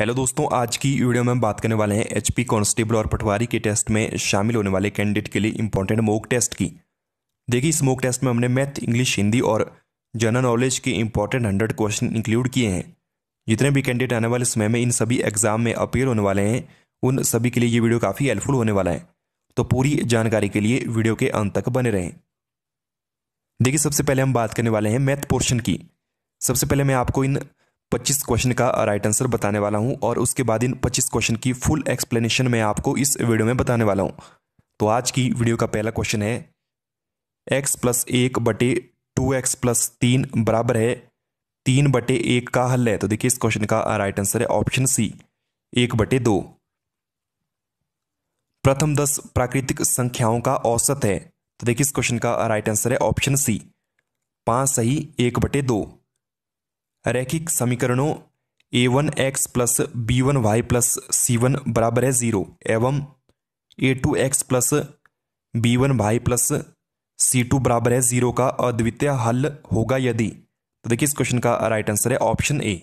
Hello दोस्तों आज की वीडियो में हम बात करने वाले हैं एचपी कांस्टेबल और पटवारी के टेस्ट में शामिल होने वाले कैंडिडेट के लिए इंपॉर्टेंट मोक टेस्ट की देखिए इस मोक टेस्ट में हमने मैथ इंग्लिश हिंदी और जनरल नॉलेज के इंपॉर्टेंट हंड्रेड क्वेश्चन इंक्लूड किए हैं जितने भी कैंडिडेट आने वाले समय में इन सभी एग्जाम में अपेयर होने वाले हैं उन सभी के लिए ये वीडियो काफ़ी हेल्पफुल होने वाला है तो पूरी जानकारी के लिए वीडियो के अंत तक बने रहें देखिए सबसे पहले हम बात करने वाले हैं मैथ पोर्शन की सबसे पहले मैं आपको इन पच्चीस क्वेश्चन का राइट आंसर बताने वाला हूँ और उसके बाद इन पच्चीस क्वेश्चन की फुल एक्सप्लेनेशन मैं आपको इस वीडियो में बताने वाला हूँ तो आज की वीडियो का पहला क्वेश्चन है एक्स प्लस एक बटे टू एक्स प्लस तीन बराबर है तीन बटे एक का हल है तो देखिए इस क्वेश्चन का राइट आंसर है ऑप्शन सी एक बटे दो प्रथम दस प्राकृतिक संख्याओं का औसत है तो देखिए इस क्वेश्चन का राइट आंसर है ऑप्शन सी पांच सही एक बटे दो रैखिक समीकरणों a one x plus b one y plus c one बराबर है जीरो एवं a two x plus b one y plus c two बराबर है जीरो का अद्वितीय हल होगा यदि तो देखिए इस क्वेश्चन का राइट आंसर है ऑप्शन ए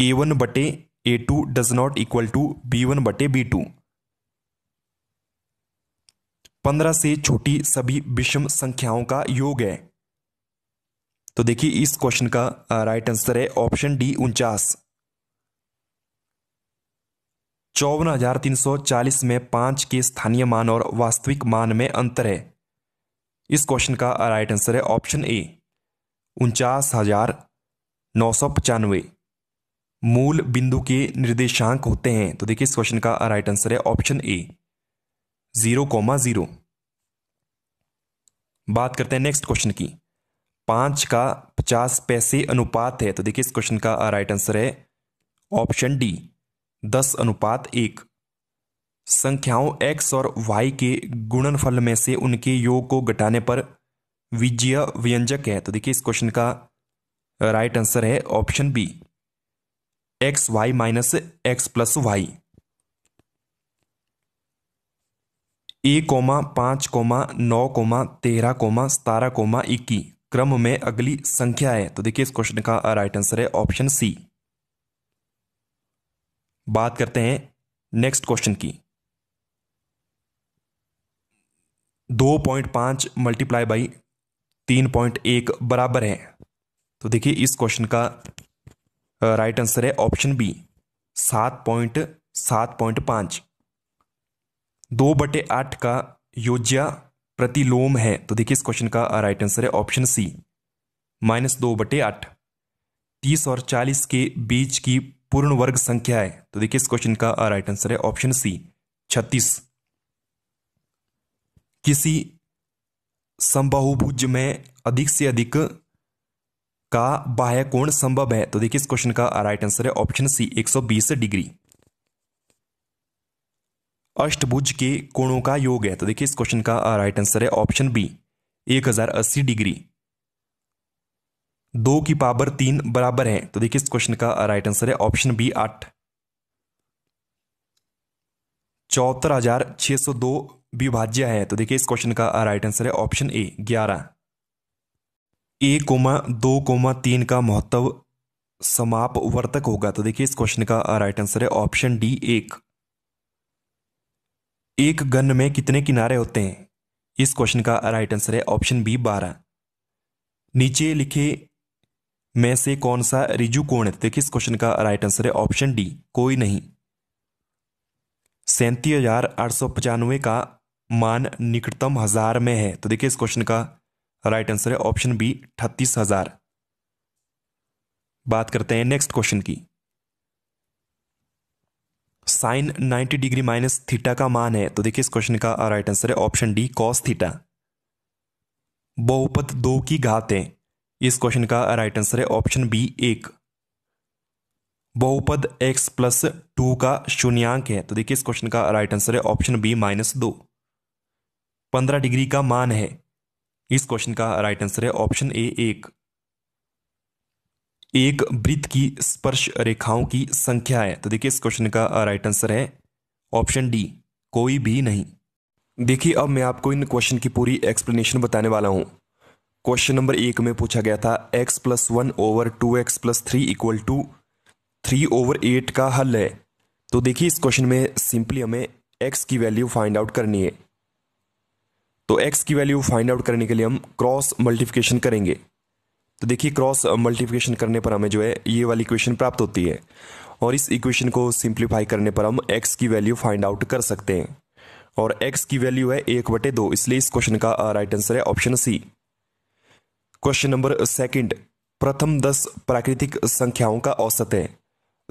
ए वन बटे a two does not equal to b one बटे बी टू पंद्रह से छोटी सभी विषम संख्याओं का योग है तो देखिए इस क्वेश्चन का राइट आंसर है ऑप्शन डी उनचास चौवन हजार तीन सौ चालीस में पांच के स्थानीय मान और वास्तविक मान में अंतर है इस क्वेश्चन का राइट आंसर है ऑप्शन ए उनचास हजार नौ सौ पचानवे मूल बिंदु के निर्देशांक होते हैं तो देखिए इस क्वेश्चन का राइट आंसर है option A zero comma zero बात करते हैं नेक्स्ट क्वेश्चन की पांच का पचास पैसे अनुपात है तो देखिए इस क्वेश्चन का राइट आंसर है ऑप्शन डी दस अनुपात एक संख्याओं एक्स और वाई के गुणनफल में से उनके योग को घटाने पर विजय व्यंजक है तो देखिए इस क्वेश्चन का राइट आंसर है option B x y minus x plus y a comma पांच कोमा नौ कोमा तेरह कोमा सतारह कोमा इक्कीस क्रम में अगली संख्या है तो देखिए इस क्वेश्चन का राइट आंसर है ऑप्शन सी बात करते हैं नेक्स्ट क्वेश्चन की दो पॉइंट पांच मल्टीप्लाई बाई तीन पॉइंट एक बराबर है तो देखिए इस क्वेश्चन का राइट आंसर है ऑप्शन बी सात पॉइंट सात पॉइंट पांच दो बटे आठ का योज्या प्रतिलोम है तो देखिए इस क्वेश्चन का राइट uh, आंसर है ऑप्शन सी माइनस दो बटे आठ तीस और चालीस के बीच की पूर्ण वर्ग संख्या है तो देखिए इस क्वेश्चन का राइट uh, आंसर है ऑप्शन सी छत्तीस किसी संबाहुभुज में अधिक से अधिक का बाह्य कोण संभव है तो देखिए इस क्वेश्चन का राइट uh, आंसर है ऑप्शन सी 120 डिग्री अष्टभुज के कोणों का योग है तो देखिए इस क्वेश्चन का राइट आंसर है ऑप्शन बी एक हजार अस्सी डिग्री दो की पावर तीन बराबर है तो देखिए इस क्वेश्चन का राइट आंसर है ऑप्शन बी आठ चौहत्तर हजार छह सौ दो विभाज्य है तो देखिए इस क्वेश्चन का राइट आंसर है ऑप्शन ए ग्यारह ए कोमा दो कोमा तीन का महत्व समाप वर्तक होगा तो देखिए इस क्वेश्चन का राइट आंसर है ऑप्शन डी एक एक गन में कितने किनारे होते हैं इस क्वेश्चन का राइट आंसर है ऑप्शन बी बारह नीचे लिखे में से कौन सा रिजु कोण है देखिए इस क्वेश्चन का राइट आंसर है ऑप्शन डी कोई नहीं सैंतीस हजार आठ सौ पचानवे का मान निकटतम हजार में है तो देखिए इस क्वेश्चन का राइट आंसर है ऑप्शन बी अठतीस हजार बात करते हैं नेक्स्ट क्वेश्चन की साइन 90 डिग्री माइनस थीटा का मान है तो देखिए इस क्वेश्चन का राइट आंसर है ऑप्शन डी कॉस थीटा बहुपत दो की घात है इस क्वेश्चन का राइट आंसर है ऑप्शन बी एक बहुपद x प्लस टू का शून्यांक है तो देखिए इस क्वेश्चन का राइट आंसर है ऑप्शन बी माइनस दो पंद्रह डिग्री का मान है इस क्वेश्चन का राइट आंसर है ऑप्शन ए एक एक वृत्त की स्पर्श रेखाओं की संख्या है तो देखिए इस क्वेश्चन का राइट आंसर है ऑप्शन डी कोई भी नहीं देखिए अब मैं आपको इन क्वेश्चन की पूरी एक्सप्लेनेशन बताने वाला हूं क्वेश्चन नंबर एक में पूछा गया था x plus one over two x plus three equal to three over eight का हल है तो देखिए इस क्वेश्चन में सिंपली हमें एक्स की वैल्यू फाइंड आउट करनी है तो एक्स की वैल्यू फाइंड आउट करने के लिए हम क्रॉस मल्टीप्लिकेशन करेंगे तो देखिए क्रॉस मल्टीप्लिकेशन uh, करने पर हमें जो है ये वाली इक्वेशन प्राप्त होती है और इस इक्वेशन को सिंप्लीफाई करने पर हम x की वैल्यू फाइंड आउट कर सकते हैं और x की वैल्यू है एक बटे दो इसलिए इस क्वेश्चन का राइट uh, आंसर है option C question number second प्रथम दस प्राकृतिक संख्याओं का औसत है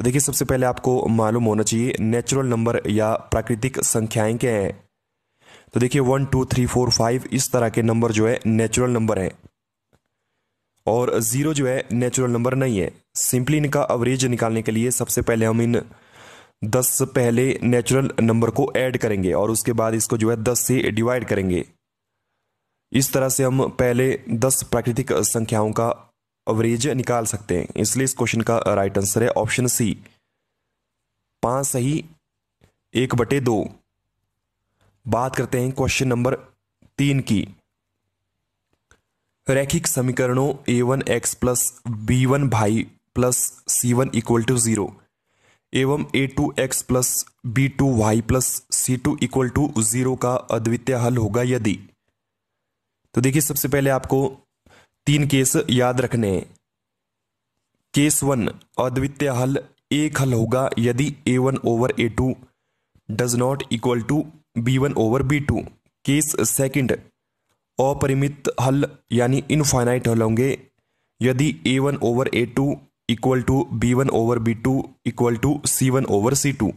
देखिए सबसे पहले आपको मालूम होना चाहिए नेचुरल नंबर या प्राकृतिक संख्याएं क्या है तो देखिए one two three four five इस तरह के नंबर जो है नेचुरल नंबर है और ज़ीरो जो है नेचुरल नंबर नहीं है सिंपली इनका एवरेज निकालने के लिए सबसे पहले हम इन दस पहले नेचुरल नंबर को ऐड करेंगे और उसके बाद इसको जो है दस से डिवाइड करेंगे इस तरह से हम पहले दस प्राकृतिक संख्याओं का एवरेज निकाल सकते हैं इसलिए इस क्वेश्चन का राइट आंसर है ऑप्शन सी पाँच सही एक बटे दो बात करते हैं क्वेश्चन नंबर तीन की रैखिक समीकरणों a one x plus b one y plus c one equal to zero एवं a two x plus b two y plus c two equal to zero का अद्वितीय हल होगा यदि तो देखिए सबसे पहले आपको तीन केस याद रखने हैं केस वन अद्वितीय हल एक हल होगा यदि a one over a two does not equal to b one over b two case second अपरिमित हल यानी इनफाइनाइट हल होंगे यदि a one over a two equal to b one over b two equal to c one over c two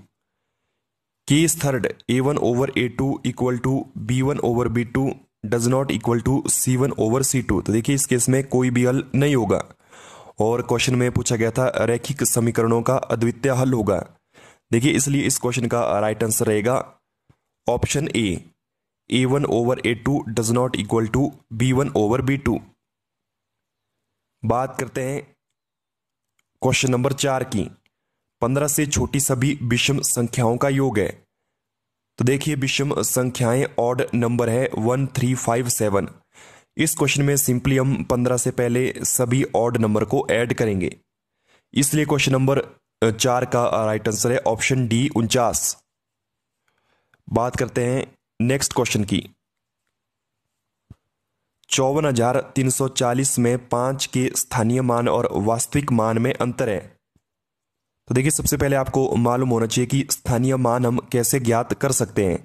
case third a one over a two equal to b one over b two does not equal to c one over c two तो देखिए इस case में कोई भी हल नहीं होगा और क्वेश्चन में पूछा गया था रैखिक समीकरणों का अद्वितीय हल होगा देखिए इसलिए इस क्वेश्चन का राइट आंसर रहेगा option A a one over a two does not equal to b one over b two बात करते हैं क्वेश्चन नंबर चार की पंद्रह से छोटी सभी विषम संख्याओं का योग है तो देखिए विषम संख्याएं ऑड नंबर है वन थ्री फाइव सेवन इस क्वेश्चन में सिंपली हम पंद्रह से पहले सभी ऑड नंबर को ऐड करेंगे इसलिए क्वेश्चन नंबर चार का राइट आंसर है ऑप्शन डी उनचास बात करते हैं नेक्स्ट क्वेश्चन की चौवन हजार तीन सौ चालीस में पांच के स्थानीय मान और वास्तविक मान में अंतर है तो देखिए सबसे पहले आपको मालूम होना चाहिए कि स्थानीय मान हम कैसे ज्ञात कर सकते हैं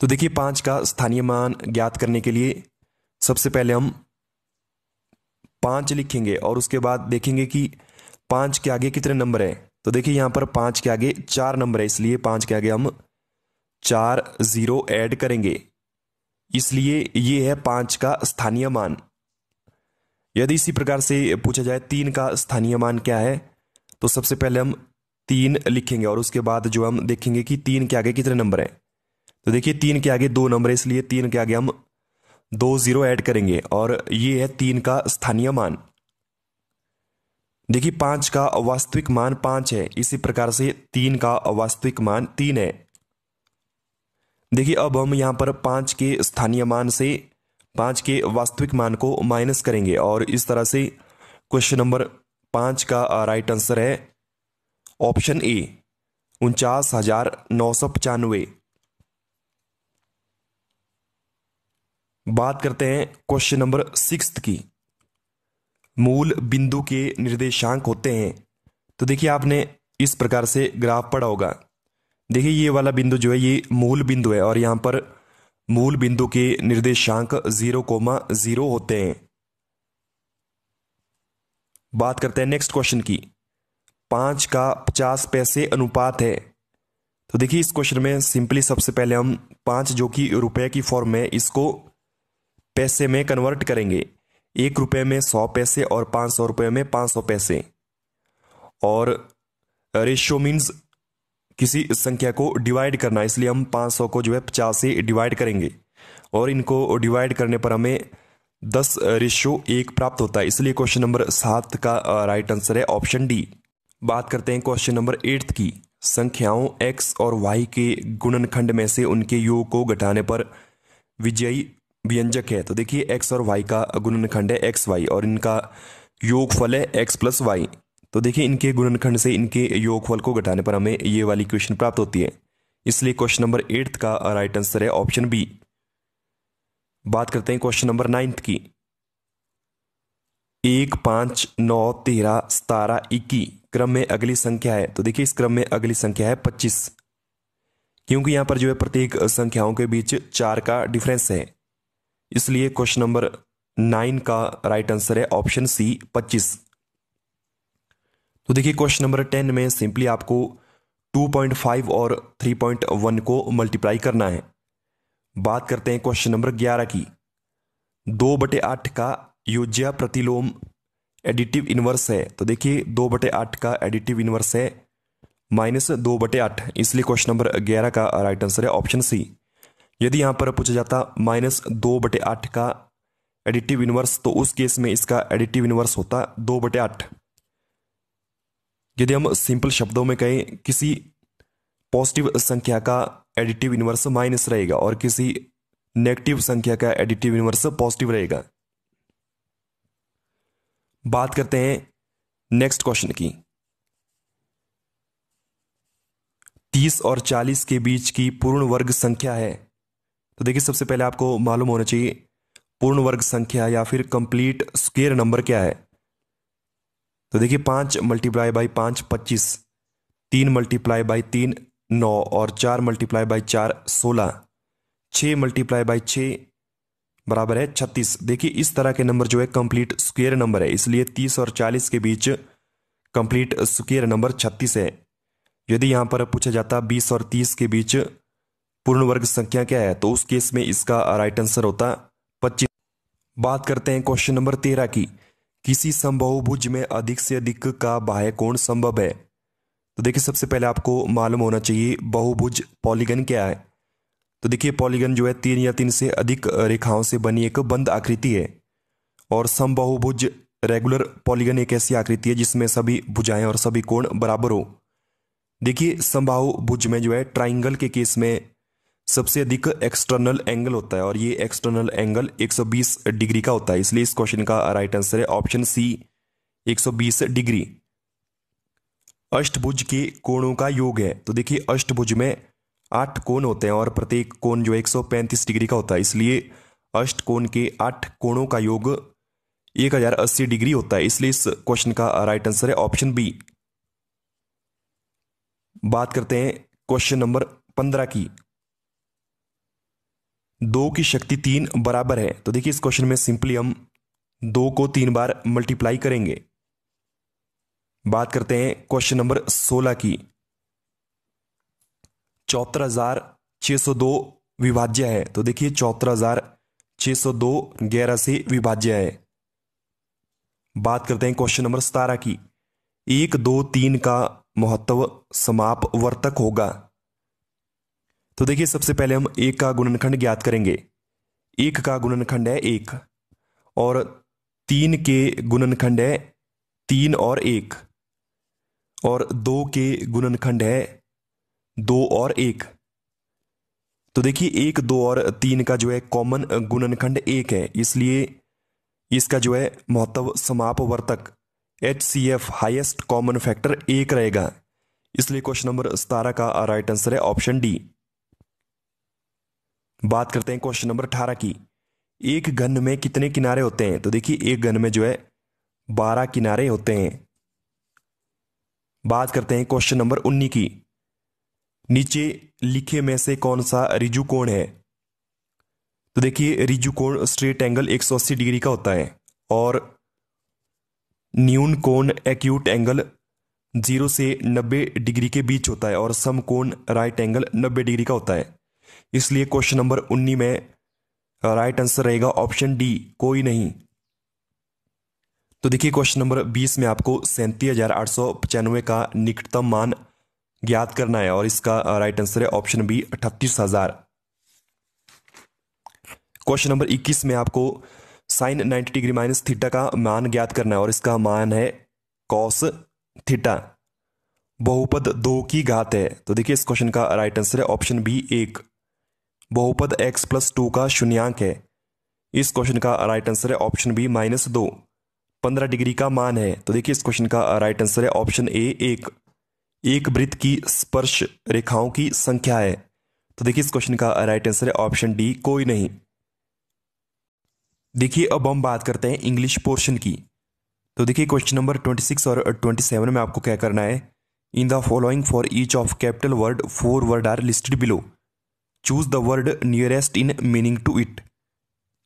तो देखिए पांच का स्थानीय मान ज्ञात करने के लिए सबसे पहले हम पांच लिखेंगे और उसके बाद देखेंगे कि पांच के आगे कितने नंबर है तो देखिए यहां पर पांच के आगे चार नंबर है इसलिए पांच के आगे हम चार जीरो ऐड करेंगे इसलिए ये है पाँच का स्थानीय मान यदि इसी प्रकार से पूछा जाए तीन का स्थानीय मान क्या है तो सबसे पहले हम तीन लिखेंगे और उसके बाद जो हम देखेंगे कि तीन के आगे कितने नंबर हैं तो देखिए तीन के आगे दो नंबर है इसलिए तीन के आगे हम दो जीरो ऐड करेंगे और ये है तीन का स्थानीय मान देखिए पांच का वास्तविक मान पांच है इसी प्रकार से तीन का वास्तविक मान तीन है देखिए अब हम यहाँ पर पाँच के स्थानीय मान से पाँच के वास्तविक मान को माइनस करेंगे और इस तरह से क्वेश्चन नंबर पाँच का राइट आंसर है ऑप्शन ए उनचास हजार नौ सौ पचानवे बात करते हैं क्वेश्चन नंबर सिक्स की मूल बिंदु के निर्देशांक होते हैं तो देखिए आपने इस प्रकार से ग्राफ पढ़ा होगा देखिए ये वाला बिंदु जो है ये मूल बिंदु है और यहाँ पर मूल बिंदु के निर्देशांक जीरो कोमा जीरो होते हैं बात करते हैं नेक्स्ट क्वेश्चन की पांच का पचास पैसे अनुपात है तो देखिए इस क्वेश्चन में सिंपली सबसे पहले हम पांच जो कि रुपए की फॉर्म में इसको पैसे में कन्वर्ट करेंगे एक रुपए में सौ पैसे और पांच सौ रुपये में पांच सौ पैसे और रेशो मीन्स किसी संख्या को डिवाइड करना इसलिए हम 500 को जो है पचास से डिवाइड करेंगे और इनको डिवाइड करने पर हमें दस रेशियो एक प्राप्त होता है इसलिए क्वेश्चन नंबर सात का राइट आंसर है ऑप्शन डी बात करते हैं क्वेश्चन नंबर एट्थ की संख्याओं एक्स और वाई के गुणनखंड में से उनके योग को घटाने पर विजयी व्यंजक है तो देखिए एक्स और वाई का गुणनखंड है एक्स वाई और इनका योग फल है एक्स प्लस वाई तो देखिए इनके गुणनखंड से इनके योगफल को घटाने पर हमें ये वाली क्वेश्चन प्राप्त होती है इसलिए क्वेश्चन नंबर एट्थ का राइट आंसर है ऑप्शन बी बात करते हैं क्वेश्चन नंबर नाइन्थ की एक पाँच नौ तेरह सतारह इक्की क्रम में अगली संख्या है तो देखिए इस क्रम में अगली संख्या है पच्चीस क्योंकि यहाँ पर जो है प्रत्येक संख्याओं के बीच चार का डिफरेंस है इसलिए क्वेश्चन नंबर नाइन का राइट आंसर है ऑप्शन सी पच्चीस तो देखिए क्वेश्चन नंबर टेन में सिंपली आपको 2.5 और 3.1 को मल्टीप्लाई करना है बात करते हैं क्वेश्चन नंबर ग्यारह की दो बटे आठ का योज्य प्रतिलोम एडिटिव इन्वर्स है तो देखिए दो बटे आठ का एडिटिव इन्वर्स है माइनस दो बटे आठ इसलिए क्वेश्चन नंबर ग्यारह का राइट आंसर है ऑप्शन सी यदि यहाँ पर पूछा जाता माइनस दो बटे आठ का एडिटिव इन्वर्स तो उस केस में इसका एडिटिव इन्वर्स होता दो बटे आठ यदि हम सिंपल शब्दों में कहें किसी पॉजिटिव संख्या का एडिटिव इन्वर्स माइनस रहेगा और किसी नेगेटिव संख्या का एडिटिव इन्वर्स पॉजिटिव रहेगा बात करते हैं नेक्स्ट क्वेश्चन की तीस और चालीस के बीच की पूर्ण वर्ग संख्या है तो देखिए सबसे पहले आपको मालूम होना चाहिए पूर्ण वर्ग संख्या या फिर कंप्लीट स्क्वेयर नंबर क्या है तो देखिए पाँच मल्टीप्लाई बाई पाँच पच्चीस तीन मल्टीप्लाई बाई तीन नौ और चार मल्टीप्लाई बाई चार सोलह छः मल्टीप्लाई बाई छः बराबर है छत्तीस देखिए इस तरह के नंबर जो है कंप्लीट स्क्वेयर नंबर है इसलिए तीस और चालीस के बीच कंप्लीट स्क्वेयर नंबर छत्तीस है यदि यहाँ पर पूछा जाता बीस और तीस के बीच पूर्ण वर्ग संख्या क्या है तो उस केस में इसका राइट आंसर होता पच्चीस बात करते हैं क्वेश्चन नंबर तेरह की किसी संभवभुज में अधिक से अधिक का बाह्य कोण संभव है तो देखिए सबसे पहले आपको मालूम होना चाहिए बहुभुज पॉलीगन क्या है तो देखिए पॉलीगन जो है तीन या तीन से अधिक रेखाओं से बनी एक बंद आकृति है और समबहुभुज रेगुलर पॉलीगन एक ऐसी आकृति है जिसमें सभी भुजाएं और सभी कोण बराबर हो देखिए समबाहु भुज में जो है ट्राइंगल के केस में सबसे अधिक एक्सटर्नल एंगल होता है और ये एक्सटर्नल एंगल 120 डिग्री का होता है इसलिए इस क्वेश्चन का राइट आंसर है ऑप्शन सी 120 डिग्री अष्टभुज के कोणों का योग है तो देखिए अष्टभुज में आठ कोण होते हैं और प्रत्येक कोण जो 135 डिग्री का होता है इसलिए अष्ट कोण के आठ कोणों का योग एक हजार अस्सी डिग्री होता है इसलिए इस क्वेश्चन का राइट आंसर है ऑप्शन बी बात करते हैं क्वेश्चन नंबर पंद्रह की दो की शक्ति तीन बराबर है तो देखिए इस क्वेश्चन में सिंपली हम दो को तीन बार मल्टीप्लाई करेंगे बात करते हैं क्वेश्चन नंबर सोलह की चौहत्तर हजार छह सौ दो विभाज्य है तो देखिए चौहत्तर हजार छह सौ दो ग्यारह से विभाज्य है बात करते हैं क्वेश्चन नंबर सतारह की एक दो तीन का महत्व समाप वर्तक होगा तो देखिए सबसे पहले हम एक का गुणनखंड ज्ञात करेंगे एक का गुणनखंड है एक और तीन के गुणनखंड है तीन और एक और दो के गुणनखंड है दो और एक तो देखिए एक दो और तीन का जो है कॉमन गुणनखंड एक है इसलिए इसका जो है महत्व समापवर्तक H C F highest common factor एक रहेगा इसलिए क्वेश्चन नंबर सतारह का राइट आंसर है ऑप्शन डी बात करते हैं क्वेश्चन नंबर अठारह की एक घन में कितने किनारे होते हैं तो देखिए एक घन में जो है बारह किनारे होते हैं बात करते हैं क्वेश्चन नंबर उन्नीस की नीचे लिखे में से कौन सा रिजु कोण है तो देखिए रिजु कोण स्ट्रेट एंगल 180 डिग्री का होता है और न्यून कोण एक्यूट एंगल जीरो से 90 डिग्री के बीच होता है और सम कोण राइट एंगल 90 डिग्री का होता है इसलिए क्वेश्चन नंबर उन्नीस में राइट आंसर रहेगा ऑप्शन डी कोई नहीं तो देखिए क्वेश्चन नंबर बीस में आपको सैंतीस हजार आठ सौ पचानवे का निकटतम मान ज्ञात करना है और इसका राइट आंसर है ऑप्शन बी अठतीस हजार क्वेश्चन नंबर इक्कीस में आपको sine ninety degree minus theta का मान ज्ञात करना है और इसका मान है कॉस थीटा बहुपद दो की घात है तो देखिए इस क्वेश्चन का राइट आंसर है ऑप्शन बी एक बहुपद x प्लस टू का शून्यांक है इस क्वेश्चन का राइट आंसर है ऑप्शन बी माइनस दो पंद्रह डिग्री का मान है तो देखिए इस क्वेश्चन का राइट आंसर है ऑप्शन ए एक एक वृत्त की स्पर्श रेखाओं की संख्या है तो देखिए इस क्वेश्चन का राइट आंसर है ऑप्शन डी कोई नहीं देखिए अब हम बात करते हैं इंग्लिश पोर्शन की तो देखिए क्वेश्चन नंबर ट्वेंटी सिक्स और ट्वेंटी सेवन में आपको क्या करना है in the following for each of capital word four word are listed below choose the word nearest in meaning to it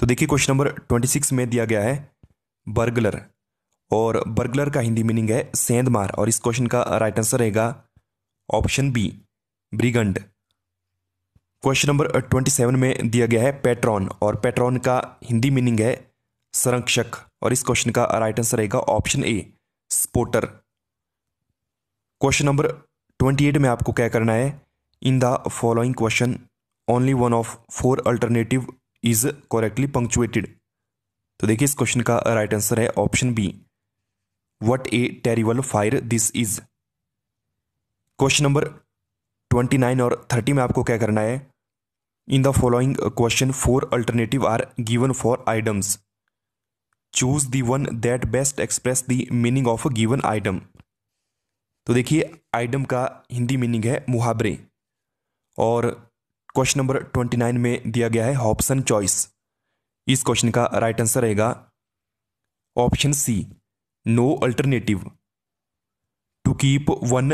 तो देखिए क्वेश्चन नंबर ट्वेंटी सिक्स में दिया गया है बर्गलर और बर्गलर का हिंदी मीनिंग है सेंधमार और इस क्वेश्चन का राइट आंसर रहेगा option B brigand question number twenty seven में दिया गया है पेट्रॉन और पेट्रॉन का हिंदी मीनिंग है संरक्षक और इस क्वेश्चन का राइट आंसर रहेगा option A spotter question number twenty eight में आपको क्या करना है in the following question only one of four alternative is correctly punctuated तो देखिए इस क्वेश्चन का राइट आंसर है option B what a terrible fire this is question number twenty nine और थर्टी में आपको क्या करना है in the following question four alternative are given for items choose the one that best express the meaning of a given item तो देखिए item का Hindi meaning है मुहावरे और क्वेश्चन नंबर ट्वेंटी नाइन में दिया गया है ऑप्शन चॉइस इस क्वेश्चन का राइट आंसर रहेगा option C no alternative to keep one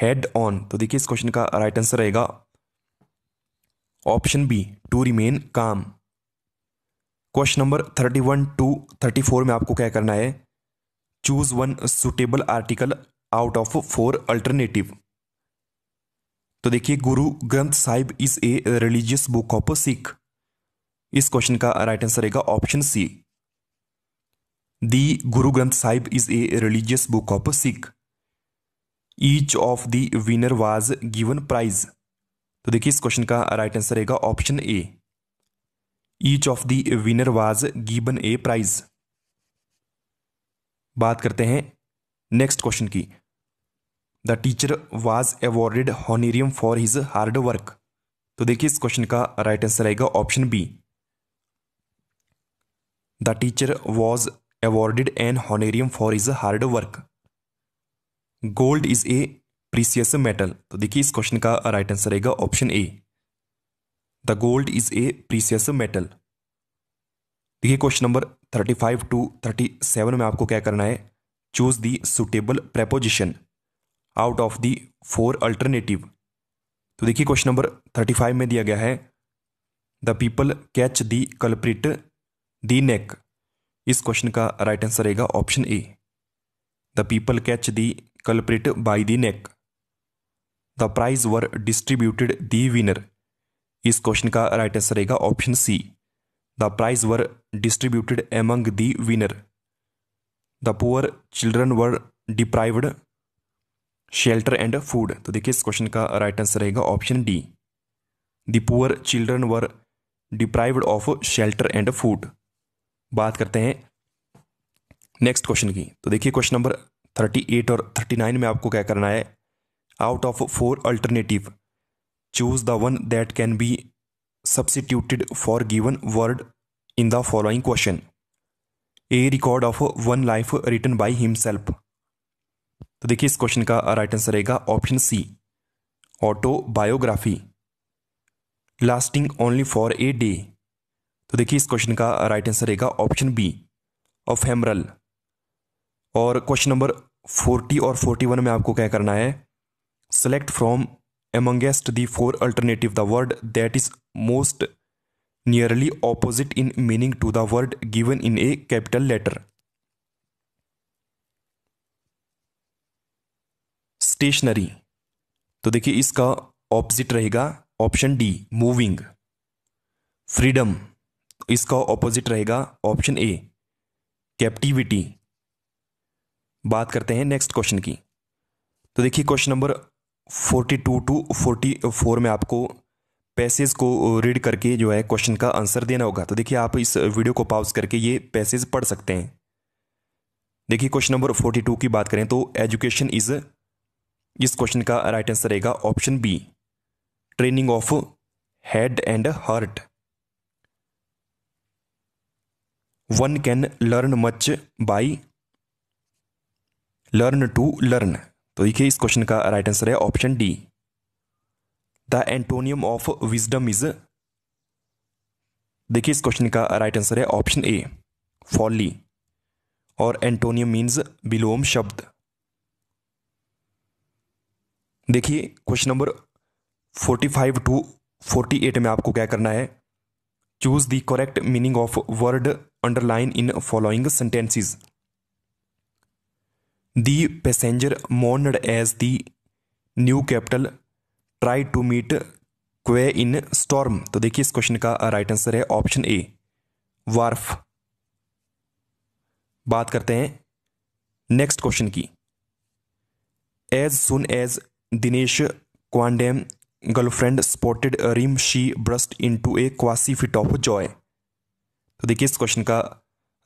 head on तो देखिए इस क्वेश्चन का राइट आंसर रहेगा option B to remain calm question number thirty one to thirty four में आपको क्या करना है choose one suitable article out of four alternative तो देखिए Guru Granth Sahib is a religious book of Sikh इस क्वेश्चन का राइट आंसर रहेगा option C the Guru Granth Sahib is a religious book of Sikh each of the winner was given prize तो देखिए इस question का right answer रहेगा option A each of the winner was given a prize बात करते हैं नेक्स्ट क्वेश्चन की the teacher was awarded honorarium for his hard work तो देखिए इस क्वेश्चन का राइट आंसर आएगा option B the teacher was awarded an honorarium for his hard work gold is a precious metal तो देखिए इस question का राइट आंसर रहेगा option A the gold is a precious metal देखिए question number thirty five to thirty seven में आपको क्या करना है choose the suitable preposition out of the four alternative तो देखिए क्वेश्चन नंबर थर्टी फाइव में दिया गया है the people catch the culprit the neck इस क्वेश्चन का राइट आंसर रहेगा option A the people catch the culprit by the neck the prize were distributed the winner इस क्वेश्चन का right answer रहेगा option C the prize were distributed among the winner the poor children were deprived shelter and food तो देखिए इस question का right answer रहेगा option D the poor children were deprived of shelter and food बात करते हैं next question की तो देखिए क्वेश्चन नंबर थर्टी एट और थर्टी नाइन में आपको क्या करना है out of four alternative choose the one that can be substituted for given word in the following question a record of one life written by himself तो देखिए इस question का राइट आंसर रहेगा option C autobiography lasting only for a day तो देखिए इस question का right answer रहेगा ऑप्शन बी ऑफ हेमरल और क्वेश्चन नंबर फोर्टी और फोर्टी वन में आपको क्या करना है select from amongest the four alternative the word that is most nearly opposite in meaning to the word given in a capital letter stationery तो देखिए इसका ऑपोजिट रहेगा ऑप्शन डी मूविंग फ्रीडम इसका ऑपोजिट रहेगा ऑप्शन ए कैप्टिविटी बात करते हैं next question की तो देखिए question number forty two to forty four में आपको पैसेज को रीड करके जो है क्वेश्चन का आंसर देना होगा तो देखिए आप इस वीडियो को पॉज करके ये पैसेज पढ़ सकते हैं देखिए क्वेश्चन नंबर फोर्टी टू की बात करें तो एजुकेशन इज़ इस क्वेश्चन का राइट आंसर रहेगा option B training of head and heart one can learn much by learn to learn तो देखिए इस क्वेश्चन का राइट आंसर है option D the antonym of wisdom is देखिए इस क्वेश्चन का राइट आंसर है ऑप्शन ए फॉली और एंटोनियम मीन्स विलोम शब्द देखिए question number forty five to forty eight में आपको क्या करना है choose the correct meaning of word underline in following sentences the passenger mourned as the new capital try to meet quay in storm तो देखिए इस क्वेश्चन का right answer है ऑप्शन ए वार्फ बात करते हैं नेक्स्ट क्वेश्चन की as soon as Dinesh quondam girlfriend spotted him she burst into a quasi fit of joy तो देखिए इस क्वेश्चन का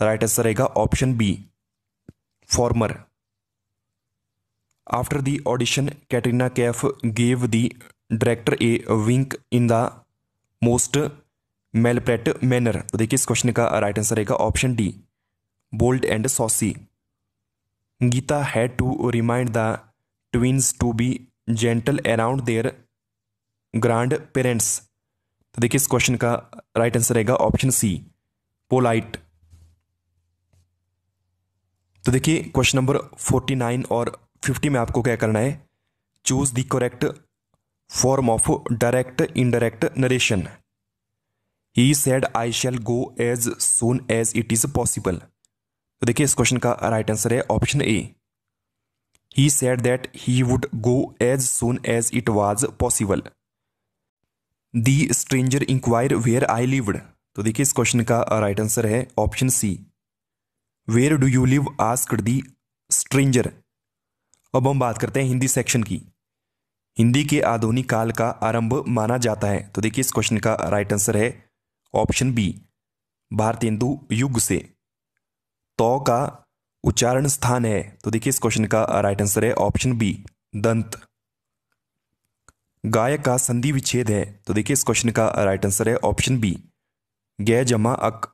राइट आंसर रहेगा option B former after the audition Katrina Kaif gave the director a wink in the most malapert manner तो देखिए इस question का right answer रहेगा option D bold and saucy Geeta had to remind the twins to be gentle around their grandparents तो देखिए इस question का right answer रहेगा ऑप्शन सी पोलाइट तो देखिए क्वेश्चन नंबर फोर्टी नाइन और फिफ्टी में आपको क्या करना है choose the correct form of direct indirect narration he said I shall go as soon as it is possible तो देखिए इस क्वेश्चन का राइट आंसर है option A he said that he would go as soon as it was possible. The stranger inquired where I lived. तो देखिए इस question का right answer है option C where do you live ask the stranger अब हम बात करते हैं हिंदी सेक्शन की हिंदी के आधुनिक काल का आरंभ माना जाता है तो देखिए इस क्वेश्चन का राइट आंसर है ऑप्शन बी भारतेंदु युग से तो का उच्चारण स्थान है तो देखिए इस क्वेश्चन का राइट आंसर है ऑप्शन बी दंत गाय का संधि विच्छेद है तो देखिए इस क्वेश्चन का राइट आंसर है ऑप्शन बी गै जमा अक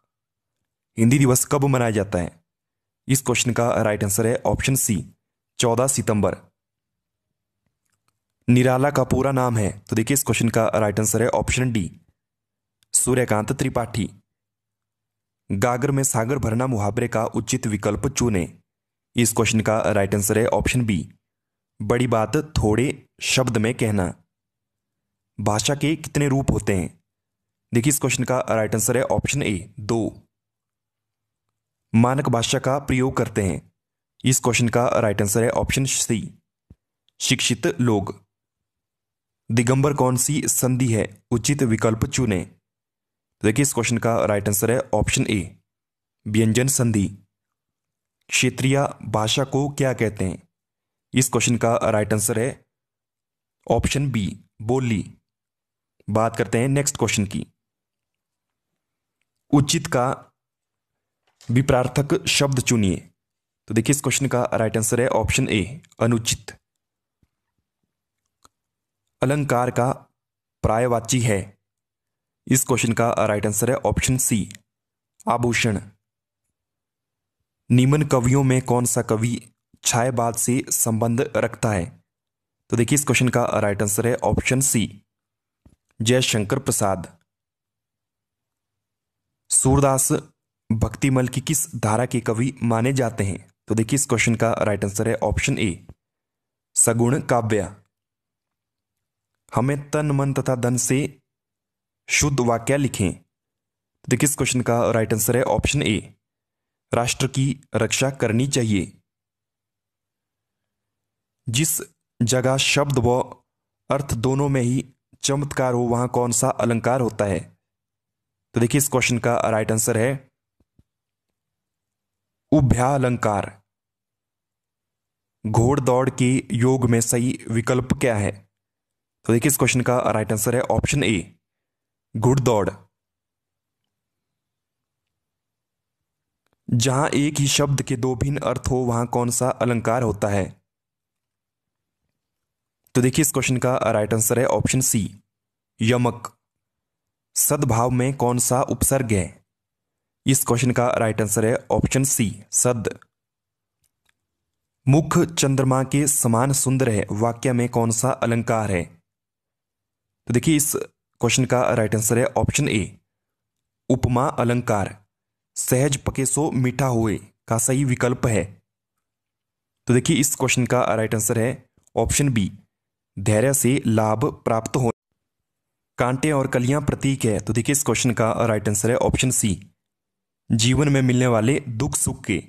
हिंदी दिवस कब मनाया जाता है इस क्वेश्चन का राइट आंसर है ऑप्शन सी चौदह सितंबर निराला का पूरा नाम है तो देखिए इस क्वेश्चन का राइट आंसर है ऑप्शन डी सूर्यकांत त्रिपाठी गागर में सागर भरना मुहावरे का उचित विकल्प चुने इस क्वेश्चन का राइट आंसर है ऑप्शन बी बड़ी बात थोड़े शब्द में कहना भाषा के कितने रूप होते हैं देखिए इस क्वेश्चन का राइट आंसर है ऑप्शन ए दो मानक भाषा का प्रयोग करते हैं इस क्वेश्चन का राइट आंसर है ऑप्शन सी शिक्षित लोग दिगंबर कौन सी संधि है उचित विकल्प चुनें देखिए इस क्वेश्चन का राइट आंसर है ऑप्शन ए व्यंजन संधि क्षेत्रीय भाषा को क्या कहते हैं इस क्वेश्चन का राइट आंसर है ऑप्शन बी बोली बात करते हैं नेक्स्ट क्वेश्चन की उचित का विप्रार्थक शब्द चुनिए तो देखिए इस क्वेश्चन का राइट आंसर है ऑप्शन ए अनुचित अलंकार का प्रायवाची है इस क्वेश्चन का राइट आंसर है ऑप्शन सी आभूषण नीमन कवियों में कौन सा कवि छायावाद से संबंध रखता है तो देखिए इस क्वेश्चन का राइट आंसर है ऑप्शन सी जयशंकर प्रसाद सूरदास भक्तिमल की किस धारा के कवि माने जाते हैं तो देखिए इस क्वेश्चन का राइट आंसर है ऑप्शन ए सगुण काव्य हमें तन मन तथा धन से शुद्ध वाक्य लिखें तो देखिए इस क्वेश्चन का राइट आंसर है ऑप्शन ए राष्ट्र की रक्षा करनी चाहिए जिस जगह शब्द व अर्थ दोनों में ही चमत्कार हो वहां कौन सा अलंकार होता है तो देखिए इस क्वेश्चन का राइट आंसर है उभ्या अलंकार घोड़ दौड़ के योग में सही विकल्प क्या है तो देखिए इस क्वेश्चन का राइट आंसर है ऑप्शन ए घुड़दौड़ जहां एक ही शब्द के दो भिन्न अर्थ हो वहां कौन सा अलंकार होता है तो देखिए इस क्वेश्चन का राइट आंसर है ऑप्शन सी यमक सद्भाव में कौन सा उपसर्ग है इस क्वेश्चन का राइट आंसर है ऑप्शन सी सद मुख चंद्रमा के समान सुंदर है वाक्य में कौन सा अलंकार है तो देखिए इस क्वेश्चन का राइट आंसर है ऑप्शन ए उपमा अलंकार सहज पके सो मीठा हुए का सही विकल्प है तो देखिए इस क्वेश्चन का राइट आंसर है ऑप्शन बी धैर्य से लाभ प्राप्त हो कांटे और कलियां प्रतीक है तो देखिए इस क्वेश्चन का राइट आंसर है ऑप्शन सी जीवन में मिलने वाले दुख सुख के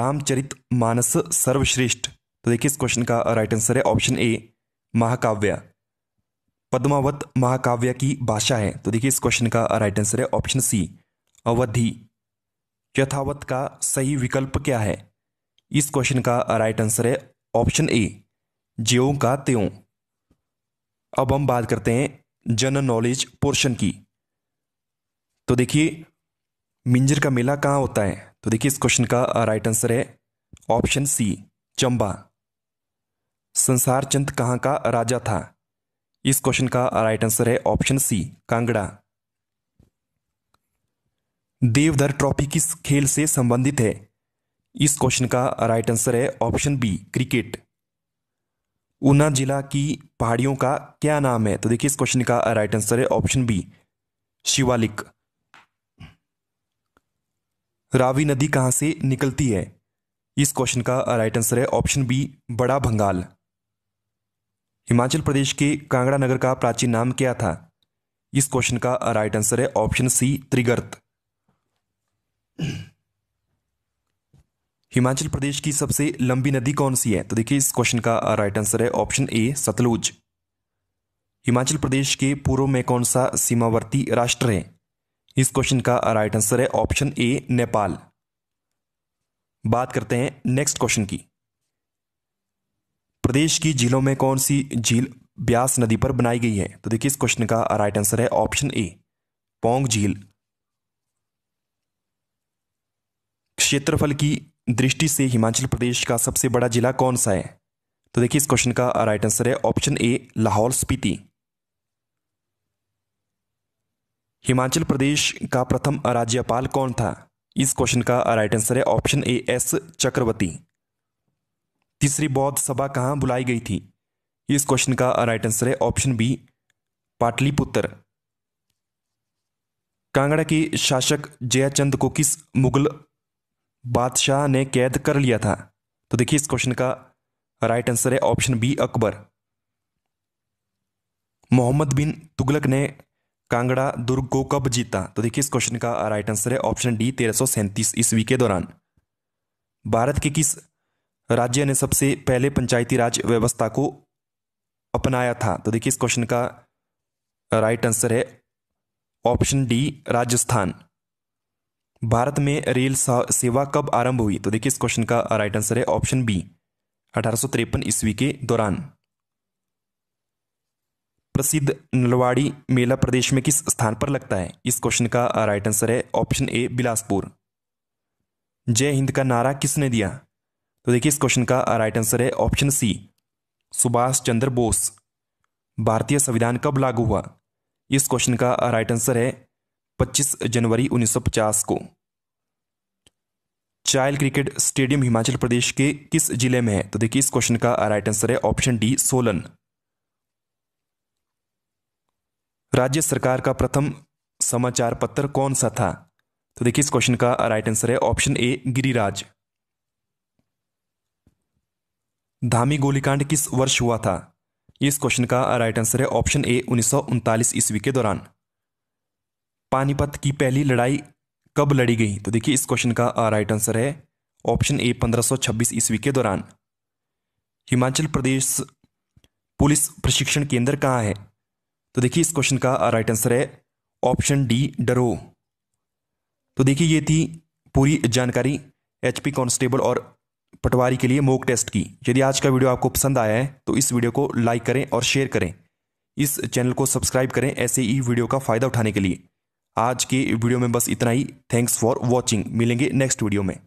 रामचरित मानस सर्वश्रेष्ठ तो देखिए इस क्वेश्चन का राइट आंसर है ऑप्शन ए महाकाव्य पद्मावत महाकाव्य की भाषा है तो देखिए इस क्वेश्चन का राइट आंसर है ऑप्शन सी अवधि यथावत का सही विकल्प क्या है इस क्वेश्चन का राइट आंसर है ऑप्शन ए ज्यो का त्यों अब हम बात करते हैं जन नॉलेज पोर्शन की तो देखिए मिंजर का मेला कहाँ होता है तो देखिए इस क्वेश्चन का राइट आंसर है ऑप्शन सी चंबा संसार चंद कहाँ का राजा था इस क्वेश्चन का राइट आंसर है option C Kangra Deodhar trophy किस खेल से संबंधित है इस क्वेश्चन का राइट आंसर है ऑप्शन बी क्रिकेट ऊना जिला की पहाड़ियों का क्या नाम है तो देखिए इस क्वेश्चन का राइट आंसर है ऑप्शन बी शिवालिक रावी नदी कहां से निकलती है इस क्वेश्चन का राइट आंसर है ऑप्शन बी बड़ा भंगाल हिमाचल प्रदेश के कांगड़ा नगर का प्राचीन नाम क्या था इस क्वेश्चन का राइट आंसर है ऑप्शन सी त्रिगर्त हिमाचल प्रदेश की सबसे लंबी नदी कौन सी है तो देखिए इस क्वेश्चन का राइट आंसर है ऑप्शन ए सतलुज हिमाचल प्रदेश के पूर्व में कौन सा सीमावर्ती राष्ट्र है इस क्वेश्चन का राइट आंसर है ऑप्शन ए नेपाल बात करते हैं नेक्स्ट क्वेश्चन की प्रदेश की झीलों में कौन सी झील ब्यास नदी पर बनाई गई है तो देखिए इस क्वेश्चन का राइट आंसर है ऑप्शन ए पोंग झील क्षेत्रफल की दृष्टि से हिमाचल प्रदेश का सबसे बड़ा जिला कौन सा है तो देखिए इस क्वेश्चन का राइट आंसर है ऑप्शन ए लाहौल स्पीति हिमाचल प्रदेश का प्रथम राज्यपाल कौन था इस क्वेश्चन का राइट आंसर है ऑप्शन ए एस चक्रवर्ती तीसरी बौद्ध सभा कहाँ बुलाई गई थी इस क्वेश्चन का राइट आंसर है ऑप्शन बी पाटलिपुत्र कांगड़ा के शासक जयाचंद को किस मुगल बादशाह ने कैद कर लिया था तो देखिए इस क्वेश्चन का राइट आंसर है ऑप्शन बी अकबर मोहम्मद बिन तुगलक ने कांगड़ा दुर्ग को कब जीता तो देखिए इस क्वेश्चन का राइट आंसर है ऑप्शन डी तेरह ईस्वी के दौरान भारत के किस राज्य ने सबसे पहले पंचायती राज व्यवस्था को अपनाया था तो देखिए इस क्वेश्चन का राइट आंसर है ऑप्शन डी राजस्थान भारत में रेल सेवा कब आरंभ हुई तो देखिए इस क्वेश्चन का राइट आंसर है ऑप्शन बी अठारह ईस्वी के दौरान प्रसिद्ध नलवाड़ी मेला प्रदेश में किस स्थान पर लगता है इस क्वेश्चन का राइट आंसर है ऑप्शन ए बिलासपुर जय हिंद का नारा किसने दिया तो देखिए इस क्वेश्चन का राइट uh, आंसर है ऑप्शन सी सुभाष चंद्र बोस भारतीय संविधान कब लागू हुआ इस क्वेश्चन का राइट uh, आंसर है 25 जनवरी 1950 को चाइल्ड क्रिकेट स्टेडियम हिमाचल प्रदेश के किस जिले में है तो देखिए इस क्वेश्चन का राइट uh, आंसर है ऑप्शन डी सोलन राज्य सरकार का प्रथम समाचार पत्र कौन सा था तो देखिए इस क्वेश्चन का राइट आंसर है ऑप्शन ए गिरिराज धामी गोलीकांड किस वर्ष हुआ था इस क्वेश्चन का राइट आंसर है ऑप्शन ए उन्नीस ईस्वी के दौरान पानीपत की पहली लड़ाई कब लड़ी गई तो देखिए इस क्वेश्चन का राइट आंसर है ऑप्शन ए 1526 ईस्वी के दौरान हिमाचल प्रदेश पुलिस प्रशिक्षण केंद्र कहाँ है तो देखिए इस क्वेश्चन का राइट आंसर है ऑप्शन डी डरो तो देखिए ये थी पूरी जानकारी एचपी कांस्टेबल और पटवारी के लिए मोक टेस्ट की यदि आज का वीडियो आपको पसंद आया है तो इस वीडियो को लाइक करें और शेयर करें इस चैनल को सब्सक्राइब करें ऐसे ही वीडियो का फ़ायदा उठाने के लिए आज के वीडियो में बस इतना ही थैंक्स फॉर वॉचिंग मिलेंगे नेक्स्ट वीडियो में